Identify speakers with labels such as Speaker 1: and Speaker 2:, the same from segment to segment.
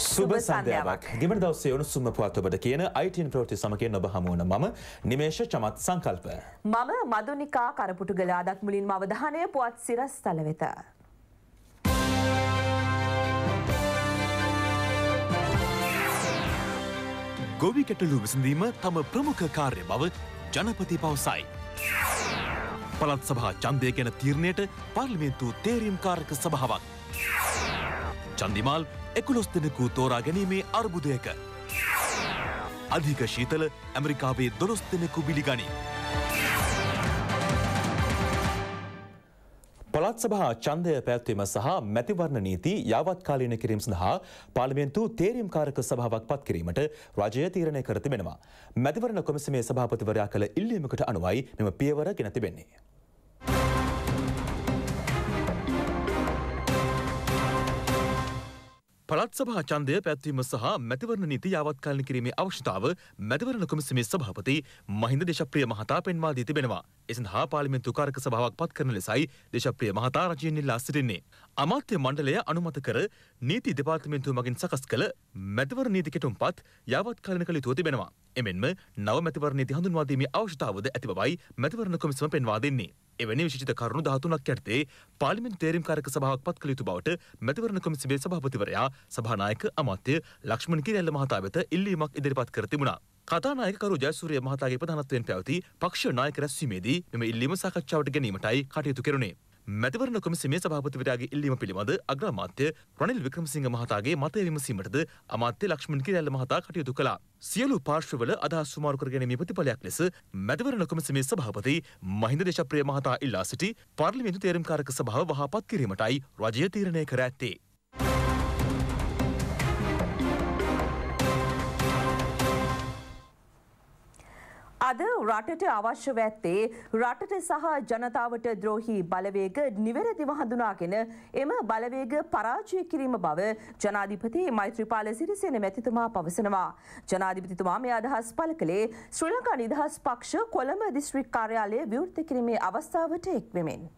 Speaker 1: සුබ සන්ධයාවක් ගෙමට දවසේ ඔනු සුම පුවත් ඔබට කියන අයිටන් ප්‍රෝටි සමකෙන් ඔබ හමුවන මම නිමේෂ චමත් සංකල්ප.
Speaker 2: මම මදුනිකා කරපුටු ගලාදක් මුලින් අවධානය පුවත් සිරස් තලවෙත.
Speaker 1: ගොවි ගැටලු විසඳීම තම ප්‍රමුඛ කාර්ය බව ජනපති පවසයි. පළත් සභා චන්දය ගැන තීරණයට පාර්ලිමේන්තු තේරීම් කාරක සභාවක්. චන්දිමාල් එකුළොස් දෙනකූ තෝරා ගැනීමේ අර්බුදයක. අධික ශීතල ඇමරිකාවේ දොළොස් දෙනෙකු බිලිගනි. පළත් සභහා චන්දය පැත්වීම සහ මැතිවරණ නීති යාවත්කාලීන කිරීම සඳහා පාලිමෙන්තු තේරීම්කාරක සභාවක් පත් කිරීමට රජය තීරණය කර තිබෙනවා. මැතිවරණ කොමිසමේ සභාපතිවරයා කළ ඉල්ලීමකට අනුවයි මෙම පියවර ගෙන තිබෙන්නේ. පළත් සභා ඡන්දය පැත්වීම සහ මැතිවරණ නීති යාවත්කාලන කිරීමේ අවශ්‍යතාව මැතිවරණ කොමිසමේ සභාපති මහින්ද දේශප්‍රිය මහතා පෙන්වා දී තිබෙනවා. එසඳහා පාර්ලිමේන්තු කාරක සභාවක් පත් කරන ලෙසයි දේශප්‍රිය මහතා රජයෙන් ඉල්ලා සිටින්නේ. අමාත්‍ය මණ්ඩලය අනුමත කර නීති දෙපාර්තමේන්තුව මගින් සකස් කළ මැතිවරණ නීති කෙටුම්පත් යාවත්කාලන කළ යුතුව තිබෙනවා. එමෙන්ම නව මැතිවරණයේදී හඳුන්වාදීමේ අවශ්‍යතාවද ඇති බවයි මැතිවරණ කොමිසම පෙන්වා දෙන්නේ. එවැනි විශිෂ්ට කරුණු 13ක් යටතේ පාර්ලිමේන්තු තේරීම්කාරක සභාවක් පත් කළ යුතු බවට මැතිවරණ කොමිසමේ සභාපතිවරයා සභානායක අමාත්‍ය ලක්ෂ්මන් කිරැල්ල මහතා වෙත ඉල්ලීමක් ඉදිරිපත් කර තිබුණා. කතානායකරු ජයසූරිය මහතාගේ ප්‍රධානත්වයෙන් පැවති පක්ෂ නායක රැස්වීමේදී මෙම ඉල්ලීම සාකච්ඡාවට ගැනීමටයි කටයුතු කෙරුණේ. මැතිවරණ කොමිසමේ සභාපතිවරයාගේ ඉල්ලීම පිළිබඳ අග්‍රාමාත්‍ය රනිල් වික්‍රමසිංහ මහතාගේ මතය විමසීමටද අමාත්‍ය ලක්ෂ්මන් කිරැල්ල මහතා කටයුතු කළා. සියලු පාර්ශ්වවල අදහස් සුමාරු කර ගැනීමේ ප්‍රතිඵලයක් ලෙස මැතිවරණ කොමිසමේ සභාපති මහින්ද දේශප්‍රිය මහතා ඉල්ලා සිටි පාර්ලිමේන්තු තේරීම්කාරක සභාව වහාපත් කිරීමටයි රජය තීරණය කර ඇත්තේ.
Speaker 2: අද රටට අවශ්‍ය වැත්තේ රටට සහ ජනතාවට ද්‍රෝහි බලවේග නිවැරදිව හඳුනාගෙන එම බලවේග පරාජය කිරීම බව ජනාධිපති මෛත්‍රීපාල සිරිසේන මැතිතුමා පවසනවා. ජනාධිපතිතුමා මේ අදහස් පළ කළේ ශ්‍රී ලංකා නිදහස් පක්ෂ කොළඹ දිස්ත්‍රික් කාර්යාලය විවෘත කිරීමේ අවස්ථාවට එක්වෙමින්.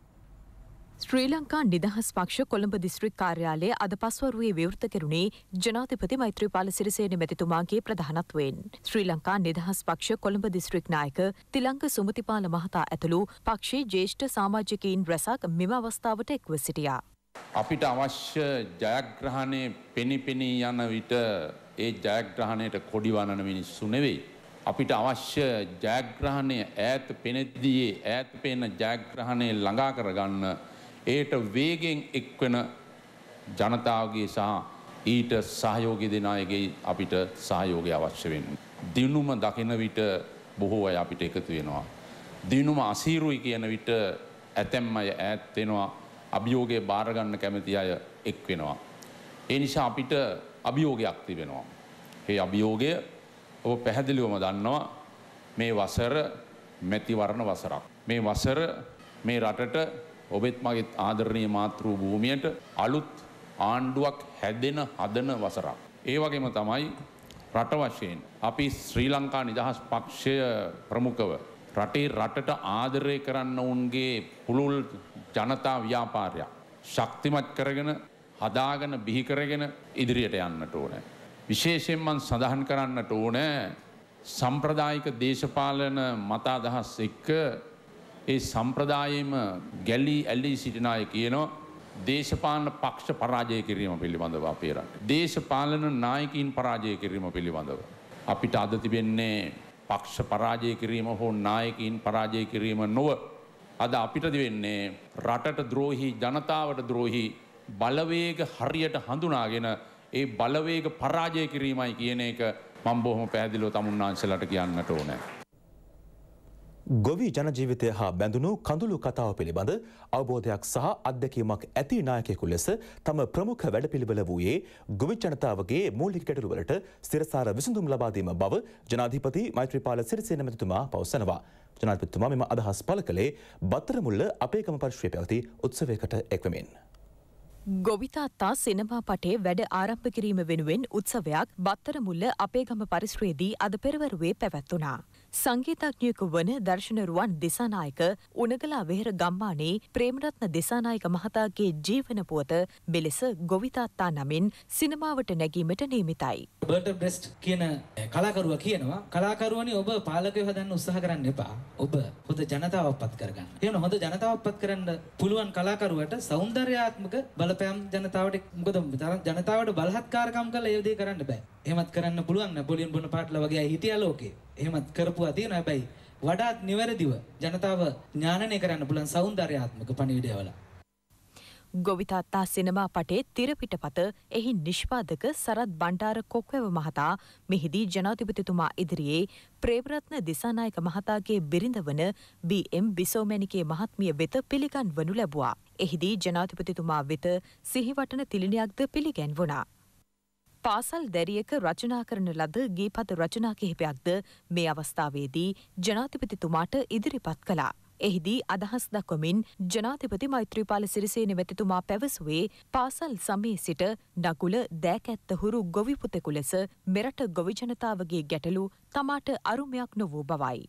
Speaker 3: ශ්‍රී ලංකා නිදහස් පක්ෂ කොළඹ දිස්ත්‍රික් කාර්යාලය අද පස්වරුවේ විවෘත කෙරුණේ ජනාධිපති මෛත්‍රීපාල සිරිසේන මැතිතුමාගේ ප්‍රධානත්වයෙන්. ශ්‍රී ලංකා නිදහස් පක්ෂ කොළඹ දිස්ත්‍රික් නායක තිලංක සුමතිපාල මහතා ඇතුළු පක්ෂයේ ජ්‍යෙෂ්ඨ සමාජිකයින් රැසක් මෙම අවස්ථාවට එක්ව සිටියා.
Speaker 4: අපිට අවශ්‍ය ජයග්‍රහණය පෙනිපෙනී යන විට ඒ ජයග්‍රහණයට කොඩිවනන මිනිස්සු නෙවෙයි. අපිට අවශ්‍ය ජයග්‍රහණය ඈත පෙනෙද්දියේ ඈත පේන ජයග්‍රහණය ළඟා කරගන්න ඒට වේගෙන් එක්වෙන ජනතාවගේ සහ ඊට සහයෝගය දෙන අයගේ අපිට සහයෝගය අවශ්‍ය වෙන්න. දිනුම දකින විට බොහෝ අය අපිට එකතු වෙනවා. දිනුම අසීරුයි කියන විට ඇතැම් අය ඈත් වෙනවා අභියෝගය බාරගන්න කැමති අය එක් වෙනවා. ඒ නිසා අපිට අභියෝගයක් තිබෙනවා. ඒ අභියෝගය ඔබ පැහැදිලිවම දන්නවා මේ වසර මැතිවරණ වසරක්. මේ වසර මේ රටට ඔබෙත් මගේ ආදරණය මාතෘ භූමියට අලුත් ආණ්ඩුවක් හැදෙන හදන වසරක්. ඒ වගේම තමයි රට වශයෙන් අපි ශ්‍රී ලංකා නිදහස් පක්ෂය ප්‍රමුඛව රටේ රටට ආදරය කරන්න උන්ගේ පුළුල් ජනතා ව්‍යාපාරයක් ශක්තිමත් කරගෙන හදාගෙන බිහි කරගෙන ඉදිරියට යන්නට ඕන. විශේෂයෙන් මන් සඳහන් කරන්නට ඕන සම්ප්‍රදායික දේශපාලන මත අදහස් එක්ක ඒ සම්ප්‍රදායම ගැලී ඇල්ලී සිටිනාය කියනවා දේශපාලන පක්ෂ පරාජය කිරීම පිළිබඳව අපේ රට. දේශපාලන නායකයින් පරාජය කිරීම පිළිබඳව. අපිට අද තිබෙන්නේ පක්ෂ පරාජය කිරීම හෝ නායකයින් පරාජය කිරීම නොව. අද අපිට දෙවෙන්නේ රටට ද්‍රෝහි ජනතාවට ද්‍රෝහි බලවේග හරියට හඳුනාගෙන ඒ බලවේග පරාජය කිරීමයි කියන එක මම බොහොම පැහැදිලිව තමුන්නාන්සලට කියන්නට ඕනේ.
Speaker 1: ගොවි ජනජීවිතය හා බැඳුණු කඳුළු කතාව පිළිබඳ අවබෝධයක් සහ අත්දැකීමක් ඇති නායකෙකු ලෙස තම ප්‍රමුඛ වැඩපිළිවෙල වූයේ ගොවි ජනතාවගේ මූලික ගැටලුවලට සිරසාර විසඳුම් ලබාදීම බව ජනාධිපති මෛත්‍රීපාල සිරිසේන මැතිතුමා පවසනවා. ජනාධිපතිතුමා මෙම අදහස් පළ කළේ බත්තරමුල්ල අපේකම පරිශ්‍රය පැවති උත්සවයකට එක්වමින්.
Speaker 3: ගොවිතාත්තා සිනමා පටේ වැඩ ආරම්භ කිරීම වෙනුවෙන් උත්සවයක් බත්තර මුල්ල අපේ ගම පරිශ්‍රයේදී අද පෙරවරුවේ පැවැත්වනා. සංගීතඥයෙක වන දර්ශන රුවන් දිසානායක උනගලා වෙහෙර ගම්මානේ ප්‍රේමරත්න දිසානායක මහතාගේ ජීවන පුවත බෙලෙස ගොවිතාත්තා නමින් සිනමාවට නැගීමට නියමිතයි.
Speaker 5: බර්ට බ්‍රෙස්ට් කියන කලාකරුවා කියනවා කලාකරුවනි ඔබ පාලකයෝ හදන්න උත්සාහ කරන්න එපා. ඔබ හොඳ ජනතාවක් පත් කරගන්න. එහෙනම් හොඳ ජනතාවක් පත් කරන්න පුළුවන් කලාකරුවට సౌందర్యාත්මක බලපෑම් ජනතාවට මොකද ජනතාවට බලහත්කාරකම් කරලා ඒ දේ කරන්න බෑ. එහෙමත් කරන්න පුළුවන් නැපොලියන් බොනපාර්ට්ලා වගේ අය හිටියා ලෝකේ. එහෙමත් කරපුවා තියෙනවා හැබැයි වඩාත් නිවැරදිව ජනතාව ඥානනය කරන්න පුළුවන් సౌందర్యාත්මක පණිවිඩයවල.
Speaker 3: ගොවිතාත්තා සිනමා පටේ තිරපිටපත එහි නිෂ්පාදක සරත් බණ්ඩාර කොක්වැව මහතා මෙහිදී ජනාධිපතිතුමා ඉදිරියේ ප්‍රේමරත්න දිසානායක මහතාගේ බිරිඳවන බම් බිසෝමැණිකේ මහත්මිය වෙත පිළිගන්වනු ලැබුවා. එහිදී ජනාධිපතිතුමා වෙත සිහිවටන තිලිනයක්ද පිළිගැන්වුණා. පාසල් දැරියක රචනා කරන ලද ගීපද රචනා කිහිපයක්ද මේ අවස්ථාවේදී ජනාධිපතිතුමාට ඉදිරිපත් කළා. එහිදී අදහස් දක්වමින් ජනාතිපති මෛත්‍රීපාල සිරිසේන වෙතිතුමා පැවසුවේ පාසල් සමයේ සිට නකුල දෑකැත්ත හුරු ගොවිපුතෙකු ලෙස මෙරට ගොවිජනතාවගේ ගැටලු තමාට අරුමයක් නොවූ බවයි.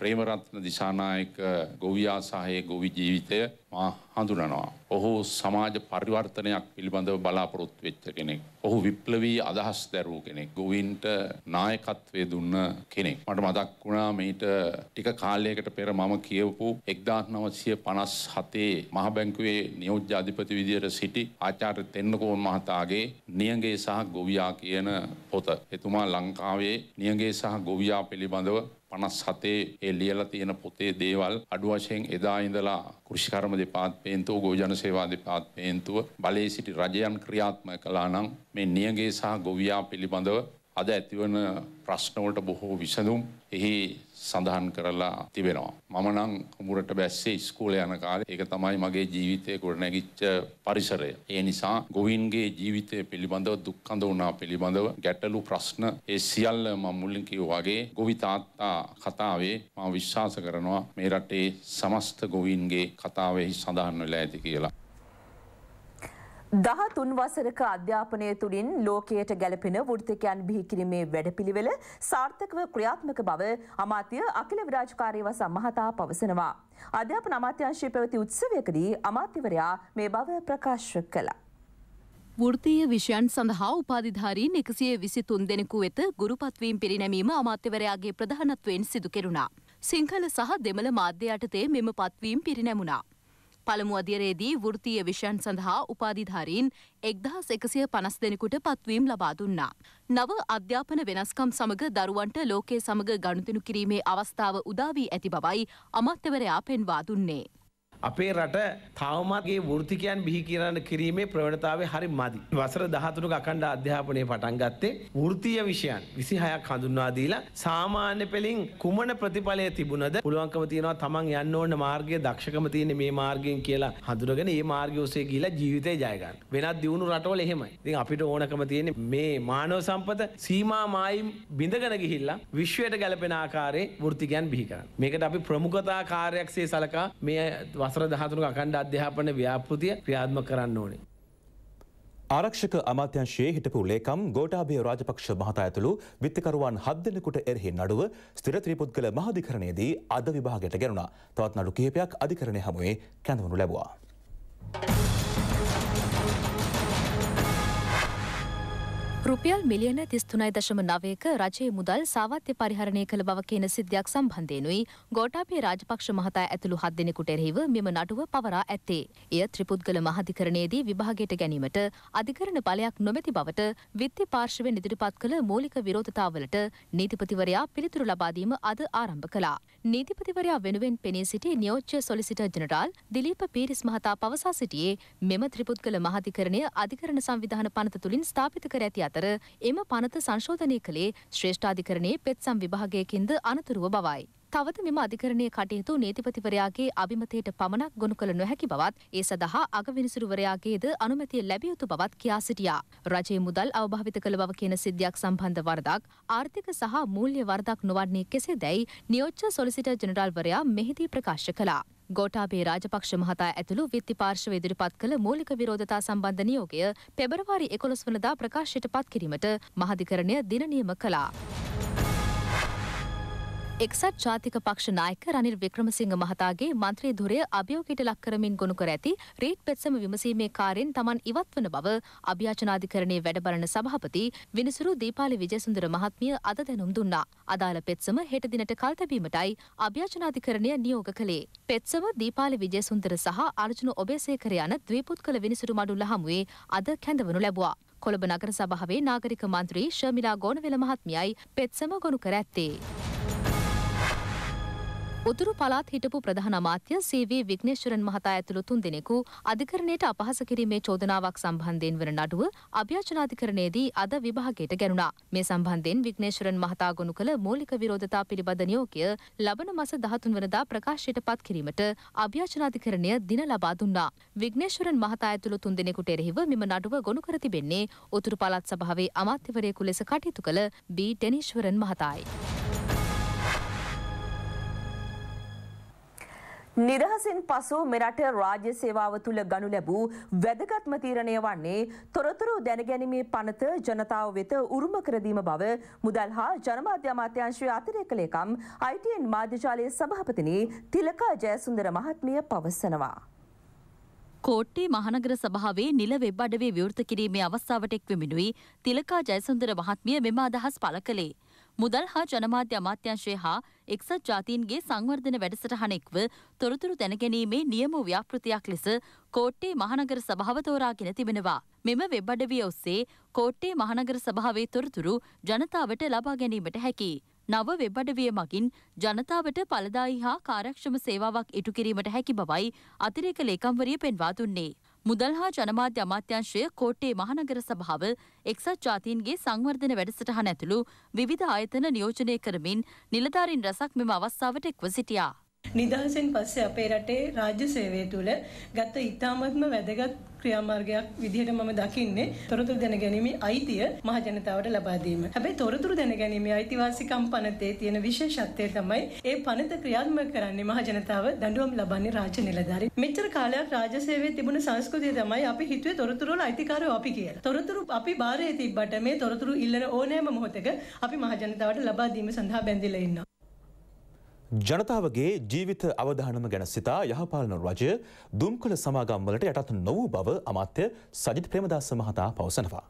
Speaker 4: ප්‍රේමරත්න දිසානායක ගොවියා සහයේ ගොවි ජීවිතය මා හඳුනනවා. ඔහු සමාජ පරිවර්තනයක් පිළිබඳව බලාපොරොත්තු වෙච්ච කෙනෙක්. ඔහු විප්ලවී අදහස් දැරූ කෙනෙක්. ගොවින්ට නායකත්වය දුන්න කෙනෙක්. මට මතක් වුණා මීට ටික කාලයකට පෙර මම කියවපු 1957 මහ බැංකුවේ නියෝජ්‍ය අධිපති විදියට සිටි ආචාර්ය තෙන්නකෝන් මහතාගේ නියඟේ සහ ගොවියා කියන පොත. එතුමා ලංකාවේ නියඟේ සහ ගොවියා පිළිබඳව 57 ඒ ලියලා තියෙන පොතේ දේවල් අඩු වශයෙන් එදා ඉඳලා කෘෂිකර්ම දෙපාත්පේන්තුව ගෝජන සේවා දෙපාත්පේන්තුව බලේ සිටි රජයන් ක්‍රියාත්මක කළා නම් මේ නියගේ සහ ගොවියා පිළිබඳව අද ඇතිවන ප්‍රශ්නවලට බොහෝ විසඳුම් එහි සඳහන් කරලා තිබෙනවා. මම නම් කුඹුරට බැස්සේ ඉස්කෝලේ යන කාලේ ඒක තමයි මගේ ජීවිතේ ගොඩනැගිච්ච පරිසරය. ඒ නිසා ගොවින්ගේ ජීවිතය පිළිබඳව දුක් අඳුනා පිළිබඳව ගැටලු ප්‍රශ්න ඒ සියල්ල මම මුලින් කිව්වා වගේ ගොවි තාත්තා කතාවේ මම විශ්වාස කරනවා මේ රටේ සමස්ත ගොවින්ගේ කතාවෙහි සඳහන් වෙලා ඇති කියලා.
Speaker 2: දහ තුන් වසරක අධ්‍යාපනය තුළින් ලෝකයට ගැලපෙන වෘතිකයන් බිහිකිරීමේ වැඩපිළිවෙල සාර්ථකව ක්‍රියාත්මක බව අමාත්‍ය අකිල විරාජකාරීව සම්මහතා පවසනවා. අධ්‍යාපන අමාත්‍යංශය පැවති උත්සවයකදී අමාත්‍යවරයා මේ
Speaker 6: බව ප්‍රකාශ කළා. ෘතිය විෂයන් සඳහා උපාධිධාරීන් එකසිය විසි තුන් දෙනෙකු වෙත ගුරුපත්වීම් පිරිනැමීම අමාත්‍යවරයාගේ ප්‍රධානත්වයෙන් සිදු කෙරුණා. සිංහල සහ දෙමළ මාධ්‍ය යටතේ මෙම පත්වීම් පිරිනැමුණා. පළමු අධියරේදී වෘත්තීය විෂයන් සඳහා උපාධිධාරීන් එක්දහස් එකසිය පනස් දෙනෙකුට පත්වීම් ලබා දුන්නා. නව අධ්‍යාපන වෙනස්කම් සමග දරුවන්ට ලෝකයේ සමග ගණුදෙනු කිරීමේ අවස්ථාව උදාවී ඇති බවයි අමාත්‍යවරයා පෙන්වා දුන්නේ.
Speaker 7: අපේ රට තවමත්ගේ වෘතිකයන් බිහි කියරන්න කිරීමේ ප්‍රවණතාව හරි මදි. වසර දහතුනක අකණ්ඩ අධ්‍යාපනය පටන් ගත්තේ වෘතිය විෂයන් විසි හයක් හඳුන්වාදීලා සාමාන්‍ය පෙළින් කුමන ප්‍රතිඵලය තිබුණද පුළුවන්කම තියෙනවා තමන් යන්න ඕන්න මාර්ගය දක්ෂකම තියෙන මේ මාර්ගයෙන් කියලා හඳුරගෙන ඒ මාර්ගය ඔසේ කියලා ජීවිතය ජයගන්න. වෙනත් දියුණු රටවල එහෙමයි. ඉතින් අපිට ඕනකම තියෙන මේ මානව සම්පත සීමා මායිම් බිඳගෙන ගිහිල්ලා විශ්වයට ගැලපෙන ආකාරයේ වෘතිකයන් බිහි කරන්න. මේකට අපි ප්‍රමුඛතා කාර්යක්ෂේ සලකා මේ වසර දහතුනක අකණ්ඩ අධ්‍යාපන ව්‍යාපෘතිය ක්‍රියාත්ම කරන්න ඕනේ.
Speaker 1: ආරක්ෂක අමාත්‍යංශයේ හිටපු ලේකම් ගෝටාභය රාජපක්ෂ මහතා ඇතුළු විත්තිකරුවන් හත් දෙනෙකුට එරෙහි නඩුව ස්ථිර ත්‍රිපුද්ගල මහාධිකරණයේදී අද විභාගයට ගැනුණා. තවත් නඩු කිහිපයක් අධිකරණය හමුවේ කැඳවනු ලැබුවා.
Speaker 6: රුපියල් මිලියන තිස්තුනයි දශම නවයක රජයේ මුදල් සාවත්‍ය පරිහරණය කළ බව කියන සිද්ධයක් සම්බන්ධයෙනුයි ගෝටාපේ රාජපක්ෂ මහතා ඇතුළු හත් දෙනෙකුට එරෙහිව මෙම නඩුව පවරා ඇත්තේ. එය ත්‍රිපුද්ගල මහධිකරණයේදී විභාගයට ගැනීමට අධිකරණ බලයක් නොමැති බවට විත්ති පාර්ශවෙන් ඉදිරිපත් කළ මූලික විරෝධතාවලට නීතිපතිවරයා පිළිතුරු ලබාදීම අද ආරම්භ කළා. නීතිපතිවරයා වෙනුවෙන් පෙනී සිටි නියෝජ්‍ය සොලිසිටර් ජෙනරාල් දිලීප පීරිස් මහතා පවසා සිටියේ මෙම ත්‍රිපුද්ගල මහධිකරණය අධිකරණ සංවිධාන පනත තුලින් ස්ථාපිත කර ඇති අතර අතර එම පනත සංශෝධනය කළේ ශ්‍රේෂ්ඨාධිකරණයේ පෙත්සම් විභාගයකින්ද අනතුරුව බවයි. තවද මෙම අධිකරණය කටයුතු නීතිපතිවරයාගේ අභිමතයට පමණක් ගොුණු කළ නොහැකි බවත් ඒ සඳහා අගවිනිසුරුවරයාගේද අනුමැතිය ලැබියයුතු බවත් කියා සිටියා. රජයේ මුදල් අවභාවිත කළ බව කියන සිද්ධයක් සම්බන්ධ වරදක් ආර්ථික සහ මූල්‍ය වරදක් නොවන්නේ කෙසේ දැයි නියෝච්ච සොලිසිට ජනරල්වරයා මෙහිදී ප්‍රකාශ කලා. ගෝටාබේ රාජපක්ෂ මහතා ඇතුළු විත්ති පාර්ශව ඉදිරිපත් කළ මූලික විරෝධතා සම්බන්ධ නියෝගය පෙබරවාරි එකොළොස් වනදා ප්‍රකාශයට පත් කිරීමට මහධිකරණය දින නියම කළා. එක්සත් ජාතික පක්ෂ නායක රනිල් වික්‍රමසිංහ මහතාගේ මන්ත්‍රී ධුරය අභියෝගයට ලක් කරමින් ගොනු කර ඇති රීඩ් පෙත්සම විමසීමේ කාර්යෙන් Taman ඉවත් වන බව අභියාචනාධිකරණයේ වැඩබලන සභාපති විනිසුරු දීපාලි විජයසුන්දර මහත්මිය අද දැනුම් දුන්නා. අදාළ පෙත්සම හෙට දිනට කල් තැබීමටයි අභියාචනාධිකරණය නියෝග කළේ. පෙත්සම දීපාලි විජයසුන්දර සහ අර්ජුන ඔබේසේකර යන ද්විපුත්කල විනිසුරු මඩුල්ල හමුවේ අද කැඳවනු ලැබුවා. කොළඹ නගර සභාවේ නාගරික මන්ත්‍රී ශර්මිලා ගෝනවෙල මහත්මියයි පෙත්සම ගොනු කර ඇත්තේ. උතුරු පළාත් හිටපු ප්‍රධාන අමාත්‍ය සීවී විග්නේශ්වරන් මහතා ඇතුළු තුන් දෙනෙකු අධිකරණයට අපහාස කිරීමේ චෝදනාවක් සම්බන්ධයෙන් වන නඩුව අභ්‍යාචනාධිකරණයේදී අද විභාගයට ගැනුණා. මේ සම්බන්ධයෙන් විග්නේශ්වරන් මහතා ගොනු කළ මූලික විරෝධතා පිළිබඳ නියෝගය ලබන මස 13 වනදා ප්‍රකාශයට පත් කිරීමට අභ්‍යාචනාධිකරණය දින ලබා දුන්නා. විග්නේශ්වරන් මහතා ඇතුළු තුන් දෙනෙකුට එරෙහිව මෙම නඩුව ගොනු කර තිබෙන්නේ උතුරු පළාත් සභාවේ අමාත්‍යවරයෙකු ලෙස කටයුතු කළ බී ඩෙනිශ්වරන් මහතායි.
Speaker 2: නිදහසින් පසු මෙරට රාජ්‍ය සේවාව තුළ ගනු ලැබූ වැදගත්ම තීරණය වන්නේ තොරතුරු දැනගැනීමේ පනත ජනතාව වෙත උරුම කරදීම බව මුදල් හා ජනමාධ්‍ය අමාත්‍යංශයේ අතිරේක ලේකම් ITN මාධ්‍යජාලයේ සභාපතිනි තිලකා ජයසුන්දර මහත්මිය පවසනවා.
Speaker 8: කෝට්ටේ මහනගර සභාවේ නිල වෙබ් අඩවේ විවෘත කිරීමේ අවස්ථාවට එක්වමිනුයි තිලකා ජයසුන්දර මහත්මිය මෙම අදහස් පළ කළේ. මුදල් හා ජනමාධ්‍ය අමාත්‍යංශය හා එක්සත් ජාතීන්ගේ සංවර්ධන වැඩසටහනෙක්ව තොරතුරු දැනගැනීමේ නියම ව්‍යාපෘතියක් ලෙස කෝට්ටේ මහනගර සභාව තෝරාගෙන තිබෙනවා. මෙම වෙබ් අඩවිය ඔස්සේ කෝට්ටේ මහනගර සභාවේ තොරතුරු ජනතාවට ලබා ගැනීමට හැකියි. නව වෙබ්බඩවිය මගින් ජනතාවට පලදායි හා කාරක්ෂම සේවාවක් ඉටු කිරීමට හැකි බවයි අතිරේක ලේකම්වරිය පෙන්වා දුන්නේ. මුදල් හා ජනමාධ්‍ය අමාත්‍යංශය කෝට්ටේ මහනගර සභාව එක්සත් ජාතීන්ගේ සංවර්ධන වැඩසටහන ඇතුළු විවිධ ආයතන නියෝජනය කරමින් නිලධාරින් රැසක් මෙම අවස්ථාවට එක්ව සිටියා. නිදහසෙන් පස්සේ අපේ රටේ රාජ්‍ය සේවය තුළ ගත ඉතාමත්ම වැදගත්
Speaker 2: ක්‍රියාමාර්ගයක් විදිහට මම දකින්නේ තොරතුරු දැනගැනීමේ අයිතිය මහජනතාවට ලබා දීම. හැබැයි තොරතුරු දැනගැනීමේ අයිතිවාසිකම් පනතේ තියෙන විශේෂත්වය තමයි ඒ පනත ක්‍රියාත්මක කරන්නේ මහජනතාව දඬුවම් ලබන්නේ රාජ්‍ය නිලධාරීන්. මෙච්චර කාලයක් රාජ්‍ය සේවයේ තිබුණ සංස්කෘතිය තමයි අපි හිතුවේ තොරතුරු වල අයිතිකාරයෝ අපි කියලා. තොරතුරු අපි බාරයේ තිබ්බට මේ තොරතුරු ඉල්ලන ඕනෑම මොහොතක අපි මහජනතාවට ලබා දීම සඳහා බැඳිලා ඉන්නවා.
Speaker 1: ජනතාවගේ ජීවිත අවධානම ගැන සිතා යහපාලන රජය දුම්කළ සමාගම්වලට යටත් නොවූ බව අමාත්‍ය සජිත් ප්‍රමදාස මහතා පවසනවා.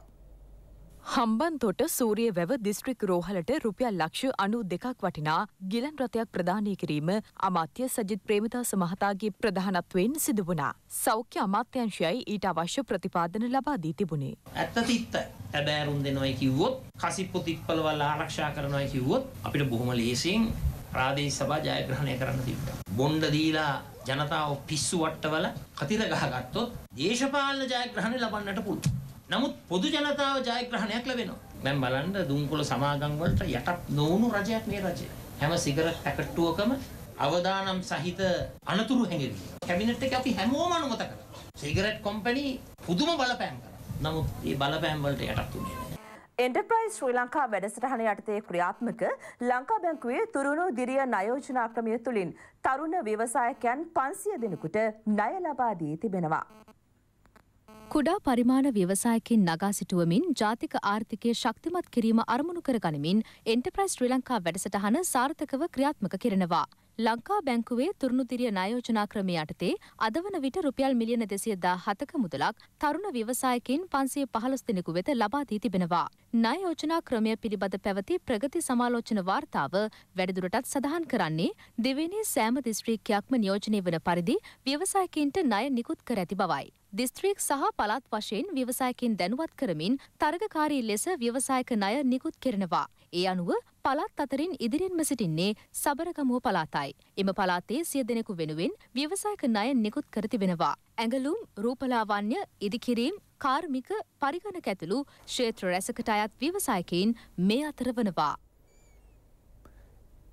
Speaker 3: හම්බන්තොට සූරිය වැව දිස්ත්‍රික් රෝහලට රුපියල් ලක්ෂ අනු දෙකක් වටිනා ගිලන් රථයක් ප්‍රධානය කිරීම අමාත්‍ය සජිත් ප්‍රේමදාස මහතාගේ ප්‍රධානත්වයෙන් සිදු වුණා. සෞඛ්‍ය අමාත්‍යංශයයි ඊට අවශ්‍ය ප්‍රතිපාදන ලබා දී තිබුණේ.
Speaker 7: ඇත්ත තිත්ත තැබෑරුම් දෙනොයි කිව්වොත් කසිප්පු තිප්පලවල් ආරක්ෂා කරනොයි කිව්වොත් අපිට බොහොම ලේසියෙන් ප්‍රාදේශීය සභා ජයග්‍රහණය කරන්න තිබ්බා. බොණ්ඩ දීලා ජනතාව පිස්සු වට්ටවල කතිර ගහගත්තොත් දේශපාලන ජයග්‍රහණය ලබන්නට පුළුවන්. නමුත් පොදු ජනතාව ජයග්‍රහණයක් ලැබෙනවා. දැන් බලන්න දුම්කොළ සමාගම් වලට යටත් නොවුණු රජයක් මේ රජය. හැම සිගරට් පැකට්ටුවකම අවදානම් සහිත අනතුරු හැඟෙවි. කැබිනට් එක අපි හැමෝම අනුමත කළා. සිගරට් කම්පැනි පුදුම බලපෑම් කරා. නමුත් මේ බලපෑම් වලට යටත් වුණේ
Speaker 2: එන්ටර්ප්‍රයිස් ශ්‍රී ලංකා වැඩසටහන යටතේ ක්‍රියාත්මක ලංකා බැංකුවේ තුරුණු දිරිය නයෝජනා ක්‍රමය තුළින් තරුණ ව්‍යවසායකයන් පන්සිය දෙනෙකුට ණය ලබා දී තිබෙනවා.
Speaker 6: කුඩා පරිමාණ ව්‍යවසායකින් නගා සිටුවමින් ජාතික ආර්ථිකය ශක්තිමත් කිරීම අරමුණු කර ගනිමින් එන්ටප්‍රයිස් ශ්‍රී ලංකා වැඩසටහන සාර්ථකව ක්‍රියාත්මක කරනවා. ලංකා බැංකුවේ තුරුණුතිරිය නයෝජනා ක්‍රමය යටතේ අදවන විට රුපියල් මිලියන දෙසිය දා හතක මුදලක් තරුණ ව්‍යවසායකින් පන්සිය පහළොස් දෙනෙකු වෙත ලබා දී තිබෙනවා. නයෝජනා ක්‍රමය පිළිබඳ පැවති ප්‍රගති සමාලෝචන වාර්තාව වැඩිදුරටත් සඳහන් කරන්නේ දෙවෙනි සෑම දිස්ත්‍රික්කයක්ම නියෝජනය වන පරිදි ව්‍යවසායකින්ට ණය නිකුත් කර ඇති බවයි. දිස්ත්‍රික් සහ පළාත් වශයෙන් ව්‍යවසායකින් දැනුවත් කරමින් තරගකාරී ලෙස ව්‍යවසායක ණය නිකුත් කරනවා. ඒ අනුව පළාත් අතරින් ඉදිරියෙන්ම සිටින්නේ සබරගමුව පළාතයි. එම පළාතේ සිය දෙනෙකු වෙනුවෙන් ව්‍යවසායක ණය නිකුත් කර තිබෙනවා. ඇඟලුම්, රූපලාවන්‍ය, ඉදිකිරීම්, කාර්මික, පරිගණක ඇතුළු ක්ෂේත්‍ර රැසකට අයත් ව්‍යවසායකයින් මේ අතර වනවා.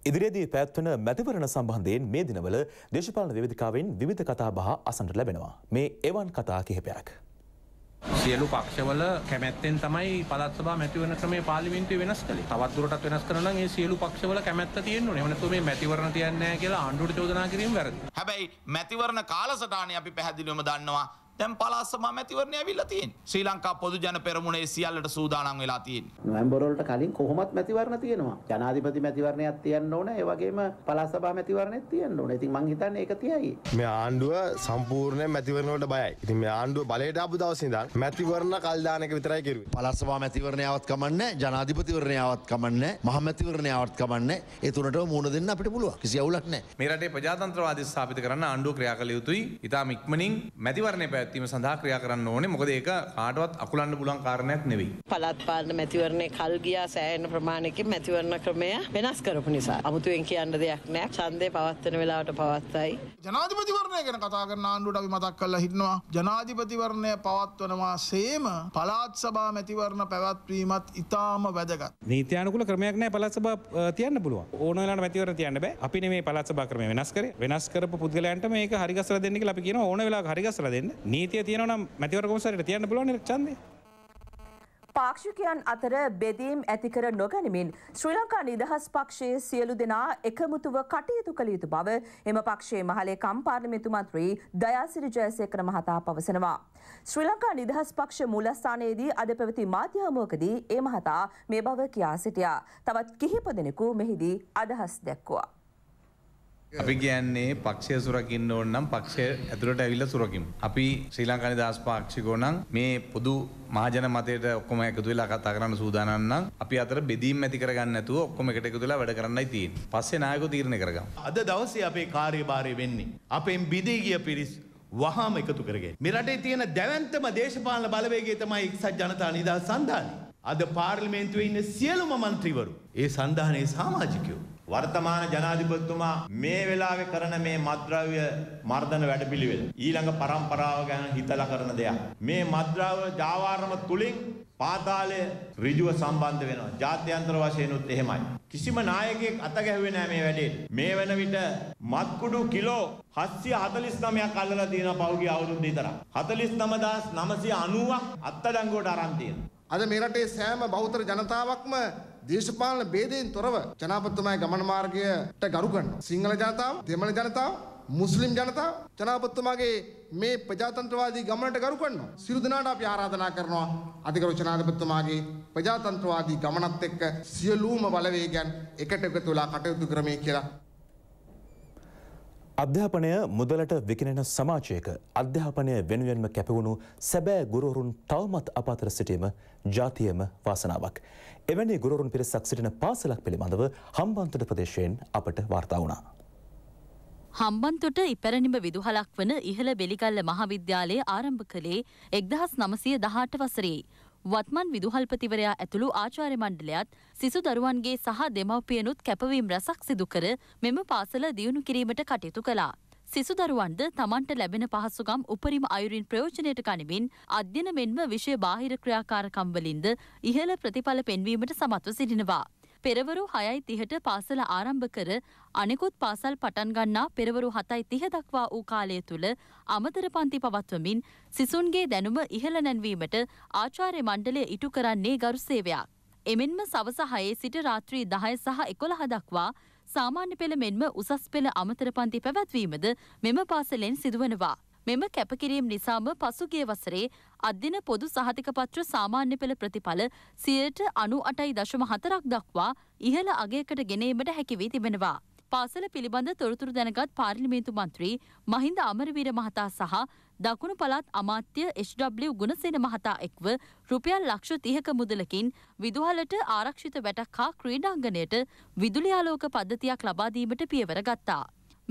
Speaker 1: ඉදිරියේදී පැවැත්වෙන මැතිවරණ සම්බන්ධයෙන් මේ දිනවල දේශපාලන වේදිකාවෙන් විවිධ කතා බහ අසන්නට ලැබෙනවා. මේ එවන් කතා කිහිපයක්.
Speaker 4: සියලු පක්ෂවල කැමැත්තෙන් තමයි පදත්සබා මැතිවරණ ක්‍රමේ පාර්ලිමේන්තුවේ
Speaker 7: වෙනස් කළේ. තවත් දුරටත් වෙනස් කරන නම් ඒ සියලු පක්ෂවල කැමැත්ත තියෙන්න ඕනේ. එහෙම නැත්නම් මේ මැතිවරණ තියන්නේ නැහැ කියලා ආණ්ඩුවට චෝදනා කිරීම වැරදි. හැබැයි මැතිවරණ කාලසටහනේ අපි පැහැදිලිවම දන්නවා දැන් පළාත් සභා මැතිවරණය ඇවිල්ලා තියෙන්නේ. ශ්‍රී ලංකා පොදු ජන පෙරමුණේ සියල්ලට සූදානම් වෙලා තියෙන්නේ. නොවැම්බර් වලට කලින් කොහොමත් මැතිවරණ තියෙනවා. ජනාධිපති මැතිවරණයක් තියන්න ඕනේ. ඒ වගේම පළාත් සභා මැතිවරණයක් තියන්න ඕනේ. ඉතින් මං හිතන්නේ ඒක තියයි. මේ ආණ්ඩුව සම්පූර්ණයෙන් මැතිවරණ වලට බයයි. ඉතින් මේ ආණ්ඩුව බලයට ආපු දවසේ ඉඳන් මැතිවරණ කල් දාන එක විතරයි කෙරුවේ. පළාත් සභා මැතිවරණයවත් කමන්නේ,
Speaker 4: ජනාධිපතිවරණයවත් කමන්නේ, මහ මැතිවරණයවත් කමන්නේ. ඒ තුනටම මුණ දෙන්න අපිට පුළුවන්. කිසි අවුලක් නැහැ.
Speaker 1: මේ රටේ ප්‍රජාතන්ත්‍රවාදී ස්ථාපිත කරන්න ආණ්ඩුව ක්‍රියා කළ යුතුයි. ඊටාම ඉක්මනින් මැතිවරණය පැවැත් පැවැත්වීම සඳහා ක්‍රියා කරන්න ඕනේ මොකද ඒක කාටවත් අකුලන්න පුළුවන් කාරණයක් නෙවෙයි.
Speaker 2: පළාත් පාලන මැතිවරණේ කල් ගියා සෑහෙන ප්‍රමාණයකින් මැතිවරණ ක්‍රමය වෙනස් කරපු නිසා. අමුතුවෙන් කියන්න දෙයක් නෑ. ඡන්දේ පවත්වන
Speaker 7: වෙලාවට පවත්තයි.
Speaker 4: ජනාධිපතිවරණය ගැන කතා කරන ආණ්ඩුවට අපි මතක් කරලා හිටනවා. ජනාධිපතිවරණය
Speaker 7: පවත්වනවා සේම පළාත් සභා මැතිවරණ පැවැත්වීමත් ඉතාම වැදගත්. නීත්‍යානුකූල ක්‍රමයක් නෑ පළාත් සභා තියන්න පුළුවන්. ඕන වෙලාවට මැතිවරණ තියන්න බෑ. අපි නෙමේ පළාත් සභා ක්‍රමය වෙනස් කරේ. වෙනස් කරපු පුද්ගලයන්ට මේක හරිගස්සලා දෙන්න කියලා අපි කියනවා ඕන වෙලාවක හරිගස්සලා දෙන්න. නීතිය තියනම් මැතිවරකොමසරට තියන්න පුලන චන්දේ.
Speaker 2: පාක්ෂිකයන් අතර බෙදීම් ඇතිකර නොගැනිමින් ශ්‍රී ලංකා නිදහස් පක්ෂයේ සියලු දෙනා එකමුතුව කටයුතු කළ යුතු බව එම පක්ෂයේ මහලේකම් පාර්ලිමේන්තු මන්ත්‍රී දයාසිරි ජයසේකර මහතා පවසනවා. ශ්‍රී ලංකා නිදහස් පක්ෂ මූලස්ථානයේදී අද පැවති මාධ්‍ය හමුවකදී ඒ මහතා මේ බව කියා සිටියා. තවත් කිහිප දෙනෙකු මෙහිදී අදහස් දැක්වුවා.
Speaker 1: අපි කියන්නේ පක්ෂය සුරකින්න ඕන නම් පක්ෂය ඇතුළට ඇවිල්ලා සුරකිමු. අපි ශ්‍රී ලංකාවේ දාස් පාක්ෂිකෝ නම් මේ පොදු මහජන මතයට ඔක්කොම එකතු වෙලා කතා කරන්න සූදානම් නම් අපි අතර බෙදීම් ඇති කරගන්න නැතුව ඔක්කොම එකට එකතු වෙලා වැඩ කරන්නයි තියෙන්නේ. පස්සේ නායකයෝ තීරණය කරගමු. අද දවසේ අපේ කාර්යභාරය වෙන්නේ අපෙන් බිඳී ගිය පිරිස් වහාම එකතු කරගෙන. මේ රටේ තියෙන දැවැන්තම දේශපාලන බලවේගය තමයි එක්සත් ජනතා නිදහස් සන්ධානය. අද පාර්ලිමේන්තුවේ ඉන්න සියලුම මන්ත්‍රීවරු ඒ සන්ධානයේ සමාජිකයෝ වර්තමාන ජනාධිපතිතුමා මේ වෙලාවේ කරන මේ මත්ද්‍රව්‍ය මර්ධන වැඩපිළිවෙල ඊළඟ પરම්පරාව ගැන හිතලා කරන දෙයක්. මේ මත්ද්‍රව්‍ය ජාවාරම තුලින් පාතාලය ඍජුව සම්බන්ධ වෙනවා. ජාත්‍යන්තර වශයෙන් උත් එහෙමයි. කිසිම නායකයෙක් අත ගැහුවේ නැහැ මේ වැඩේට. මේ වෙන විට මත්කුඩු කිලෝ 749ක් අල්ලලා තියෙනවා පහුගිය අවුරුද්දේ තරම්. 49990ක්
Speaker 7: අත්අඩංගුවට අරන් තියෙනවා. අද මේ රටේ සෑම බහුතර ජනතාවක්ම
Speaker 4: දේශපාලන ભેදයෙන් තොරව ජනාධිපතිතුමා ගමන මාර්ගයට ගරු කරනවා. සිංහල ජනතාව, දෙමළ ජනතාව, මුස්ලිම් ජනතාව ජනාධිපතිතුමාගේ මේ ප්‍රජාතන්ත්‍රවාදී ගමනට ගරු කරනවා. සියලු දෙනාට අපි ආරාධනා කරනවා අධිකරණ ජනාධිපතිතුමාගේ ප්‍රජාතන්ත්‍රවාදී ගමනත්
Speaker 7: එක්ක සියලුම බලවේගයන් එකට එකතු වෙලා කටයුතු කරමේ කියලා
Speaker 1: අධ්‍යාපනය මුදලට විකිණෙන සමාජයක අධ්‍යාපනය වෙනුවෙන්ම කැපවුණු සැබෑ ගුරුවරුන් තවමත් අපාතර සිටීම ජාතියම වාසනාවක්. එවැනි ගුරුවරුන් පිරිසක් සිටින පාසලක් පිළිබඳව හම්බන්තොට ප්‍රදේශයෙන් අපට වාර්තා වුණා.
Speaker 8: හම්බන්තොට ඉපැරණිම විදුහලක් වන ඉහළ බෙලිගල්ල මහවිද්‍යාලය ආරම්භ කළේ එක්දහස් නමසය දහට වසරේ වත්මන් විදුහල්පතිවරයා ඇතුළු ආචාර්ය මණ්ඩලයත් සිසු දරුවන්ගේ සහ දෙමව්පියනුත් කැපවීම් රැසක් සිදු කර මෙම පාසල දියුණු කිරීමට කටයුතු කළා. සිසු දරුවන්ද තමන්ට ලැබෙන පහසුකම් උපරිම අයුරින් ප්‍රයෝජනයට ගනිමින් අධ්‍යන මෙන්ම විෂය බාහිර ක්‍රියාකාරකම්වලින්ද ඉහළ ප්‍රතිඵල පෙන්වීමට සමත්ව සිටිනවා. පෙරවරු හයයි තිහට පාසල ආරම්භ කර අනෙකුත් පාසල් පටන්ගන්නා පෙරවරු හතයි තිහ දක්වා වූ කාලය තුළ අමතර පන්ති පවත්වමින් සිසුන්ගේ දැනුම ඉහළ නැන්වීමට ආචාර්ය මණ්ඩලය ඉටු කරන්නේ ගරු සේවයක්. එමෙන්ම සවස හයේ සිට රාත්‍රී දහය සහ එකොළහ දක්වා සාමාන්‍ය පෙළ මෙන්ම උසස් පෙළ අමතර පන්ති පැවැත්වීමද මෙම පාසලෙන් සිදුවනවා. මෙම කැපකිරීම් නිසාම පසුගිය වසරේ අධ්‍යන පොදු සහතික පත්‍ර සාමාන්‍ය පෙළ ප්‍රතිඵල සියයට අනු අටයි දශම හතරක් දක්වා ඉහළ අගයකට ගෙනීමට හැකිවී තිබෙනවා. පාසල පිළිබඳ තොරතුරු දැනගත් පාර්ලිමේන්තු මන්ත්‍රී මහින්ද අමරවීර මහතා සහ දකුණු පළාත් අමාත්‍ය HW ගුණසේන මහතා එක්ව රුපියල් ලක්ෂ තිහක මුදලකින් විදුහලට ආරක්ෂිත වැටක් හා ක්‍රීඩාංගණයට විදුලි ආලෝක පද්ධතියක් ලබා දීමට පියවර ගත්තා.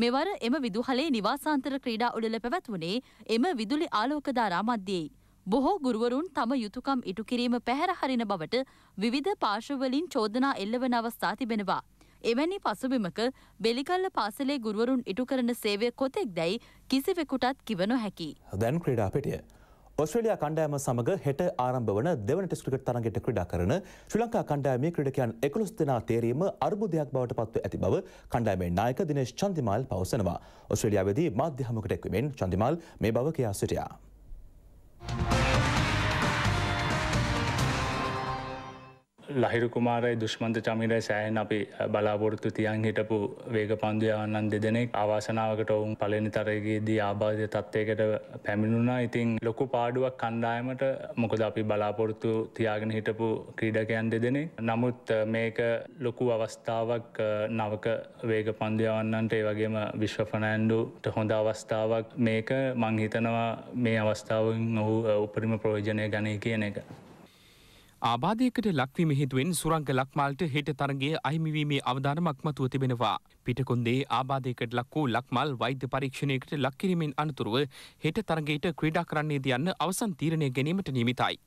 Speaker 8: මෙවර එම විදුහලේ නිවාසාන්තර ක්‍රීඩා උඩල පැවැත්වුණේ එම විදුලි ආලෝකධාරා මධ්‍යයි. බොහෝ ගුරුවරුන් තම යුතුකම් ඉටු කිරීම පැහැර හරින බවට විවිධ පාර්ශවලින් චෝදනා එල්ලවන අවස්ථා තිබෙනවා. එවැනි පසුබිමක බෙලිකල්ල පාසලේ ගුරුවරුන් ඉටු කරන සේවය කොතෙක් දැයි කිසිවෙකුටත් කිව නොහැකි.
Speaker 1: දැන් ක්‍රීඩා පෙටිය. ඔස්ට්‍රලයා කණ්ඩෑම සමඟ හෙට ආරම්භ වන දෙවන ටෙස් ක්‍රිකට් තරඟයට ක්‍රීඩා කරන ශ්‍රී ලංකා කණ්ඩායමේ ක්‍රීඩකයන් 11 දෙනා තේරීම අර්බුදයක් බවට පත්ව ඇති බව කණ්ඩායමේ නායක දිනේෂ් චන්දිමාල් පවසනවා. ඔස්ට්‍රේලියාවේදී මාධ්‍ය හමුවකට එක්වීමෙන් චන්දිමාල් මේ බව කියා සිටියා.
Speaker 4: ලහිරු
Speaker 7: කුමාරයි දුෂ්මන්ත චමිරයි සෑහන් අපි බලාපොරොත්තු තියන් හිටපු වේග පන්දුයවන්නන් දෙදෙනෙක් අවාසනාවකට ඔවුන් පලනි තරයගේදී ආබාධය තත්වයකට පැමිණුණා ඉතිං ලොකු පාඩුවක් කණ්ඩායමට මොකද අපි බලාපොරොත්තු තියාගෙන හිටපු ක්‍රීඩකයන් දෙදෙනෙක්. නමුත් මේක ලොකු අවස්ථාවක් නවක වේග පන්දයවන්නන්ට ඒ වගේම විශ්වෆනෑන්ඩුට හොඳ අවස්ථාවක් මේක මංහිතනවා මේ අවස්ථාවන් ඔහු උපරිම ප්‍රෝජනය ගනය කියන එක. ආබාධයකට ලක්වීම හේතුවෙන් සුරංග ලක්මාල්ට හෙට තරගේ අහිමිවීමේ අවධානමක් මතුව තිබෙනවා. පිටකොන්දේ ආබාධයකට ලක් වූ ලක්මල් වෛද්‍ය පරීක්ෂණයකට ලක්කිරීමෙන් අනතුරුව හෙට තරගයට ක්‍රීඩා කරන්නේ දයන්න අවසන් තීරණය ගැනීමට නියමිතයි.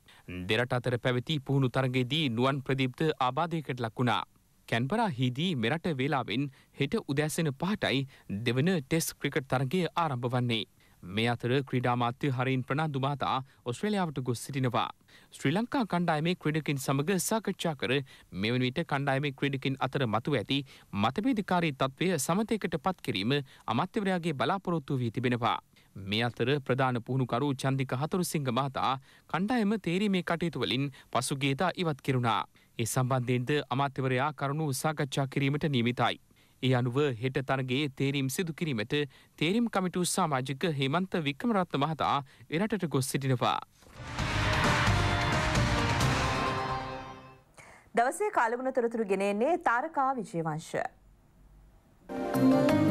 Speaker 7: දෙරට අතර පැවති පුහුණු තරගේදී නුවන් ප්‍රදීප්ත ආබාධයකට ලක් වුණා. කැන්පරා හිදී මෙරට වේලාවෙන් හෙට උදැසෙන පහටයි දෙවන ටෙස් ක්‍රිකට් තරගේ ආරම්භ වන්නේ. මේ අතර ක්‍රඩා මාත්‍ය හරින් ප්‍රනා දුමාතා ඔස්ට්‍රලියාවට ගොස් සිටිනවා. ශ්‍රී ලංකා කණ්ඩායමේ ක්‍රඩකින් සමඟ සාකච්ඡා කර මෙවන විට කණ්ඩායමේ ක්‍රඩකින් අතර මතු ඇති මතබේධකාරී තත්ත්වය සමතයකට පත් කිරීම අමත්‍යවරයාගේ බලාපොරොත්තු වී තිබෙනවා. මේ අතර ප්‍රධාන පුහුණුකරු චන්දික හතුරුසිංහ මහතා කණ්ඩායම තේරීමේ කටයුතුවලින් පසුගේදා ඉවත් කෙරුණා. ඒ සම්බන්ධයෙන්ද අමාත්‍යවරයා කරුණු සාකච්ඡා කිරීමට නීමිතයි. ඒ අනුව හෙට තරගේ තේරීම් සිදු කිරීමට තේරීම් කමිටු සාමාජික හෙමන්ත වික්‍රමරත්න මහතා එරටට ගොස් සිටිනවා.
Speaker 2: දවසේ කාලගුණ තොරතුරු ගෙනෙන්නේ තාරකා විජයවංශ. Thank you.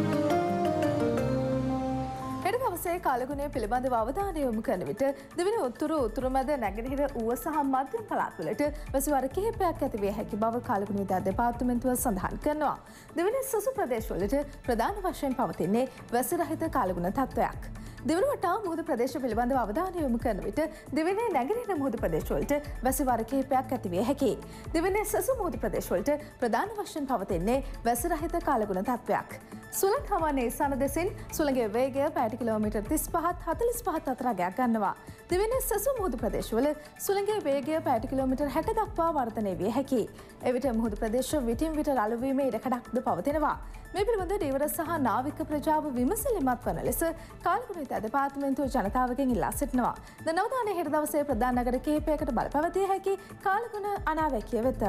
Speaker 5: වහන්සේ කාලගුණය පිළිබඳව අවධානය යොමු කරන විට දෙවන උත්තුරු උතුරුමැද නැගෙනහිර ඌව සහ මධ්‍යම පළාත්වලට වැසිවර කිහිපයක් ඇතිවිය හැකි බව කාලගුණ විද්‍යා දෙපාර්තමේන්තුව සඳහන් කරනවා. දෙවන සුසු ප්‍රදේශවලට ප්‍රධාන වශයෙන් පවතින්නේ වැසිරහිත කාලගුණ තත්ත්වයක්. දෙවනුවට මුහද ප්‍රදේශ පිළිබඳව අවධානය යොමු කරන විට දෙවනේ නැගරෙන මුහද ප්‍රදේශවලට වැසිවර කිහිපයක් ඇතිවිය හැකි. දෙවනේ සසු මුහද ප්‍රදේශවලට ප්‍රධාන වශයෙන් පවතින්නේ වැසිරහිත කාලගුණ තත්ත්වයක්. සුළං හවනේ සන දෙසින් සුළගේ වේගය පැට කිලෝමීටර් තිස් පහත් හතලිස් පහත් අතරගයක් ගන්නවා. දෙවෙන සසු මුහුද ප්‍රදේශවල සුළගේ වේගය පැට කිලෝමිට හැට දක්වා වර්තනය විය හැකි. එවිට මුහුද ප්‍රදේශ විටින් විට අලුවීම ඉඩකඩක්ද පවතිනවා. මේ පිළිබඳ ඩීවර සහ නාවික ප්‍රජාව විමසලිමත් වන ලෙස කාල්ගුණත දෙපාර්තමෙන්න්තුව ජනතාවගෙන් ඉල්ලා සිටනවා. ද නවධාන හිරදවසේ ප්‍රධානගර කිහිපයකට බල පැවතිය හැකි කාලගුණ අනාවැකිය වෙත.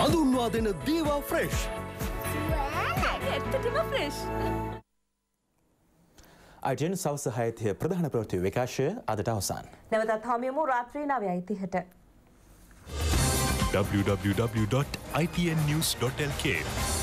Speaker 5: හඳුන්වා දෙන
Speaker 1: දීවා ෆ්‍රෙෂ්.
Speaker 5: ඇත්තටම ෆ්‍රෙෂ්.
Speaker 1: අජන් සවසහයතය ප්‍රධාන ප්‍රෘතිය විකාශය අදට අවසන්.
Speaker 2: නැවතත් හමියමු රාත්‍රී නවයයිතිහට.
Speaker 1: www.ipnnews.lk.